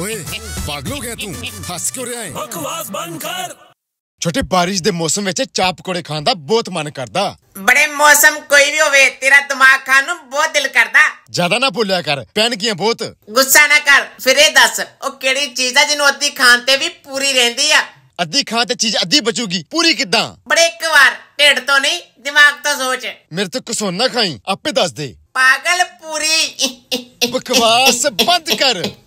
ਓਏ ਪਾਗਲੋ ਗਿਆ ਤੂੰ ਹੱਸ ਕਿਉਂ ਰਿਹਾ ਹੈ ਬਕਵਾਸ ਬੰਦ ਕਰ ਛੋਟੇ ਬਾਰਿਸ਼ ਦੇ ਮੌਸਮ ਵਿੱਚ ਚਾਹ ਪਕੌੜੇ ਖਾਣ ਦਾ ਬਹੁਤ ਮਨ ਕਰਦਾ ਬੜੇ ਮੌਸਮ ਕੋਈ ਵੀ ਹੋਵੇ ਤੇਰਾ ਦਿਮਾਗ ਖਾਣ ਨੂੰ ਬਹੁਤ ਦਿਲ ਕਰਦਾ ਜ਼ਿਆਦਾ ਨਾ ਭੁੱਲਿਆ ਕਰ ਪੈਨਕੀਆਂ ਬਹੁਤ ਗੁੱਸਾ ਨਾ ਕਰ ਫਿਰ ਇਹ ਦੱਸ ਉਹ ਕਿਹੜੀ ਚੀਜ਼ ਆ ਜਿਹਨੂੰ ਅੱਧੀ ਖਾਣ ਤੇ ਵੀ ਪੂਰੀ ਰਹਿੰਦੀ ਆ ਅੱਧੀ ਖਾਣ ਤੇ ਚੀਜ਼ ਅੱਧੀ ਬਚੂਗੀ ਪੂਰੀ ਕਿੱਦਾਂ ਬੜੇ ਇੱਕ ਵਾਰ ਢਿੱਡ ਤੋਂ ਨਹੀਂ ਦਿਮਾਗ ਤੋਂ ਸੋਚ ਮੇਰੇ ਤੋਂ ਕੁਸੋਨਾ ਖਾਈ ਆਪੇ ਦੱਸ ਦੇ ਪਾਗਲ ਪੂਰੀ बकवास बंद कर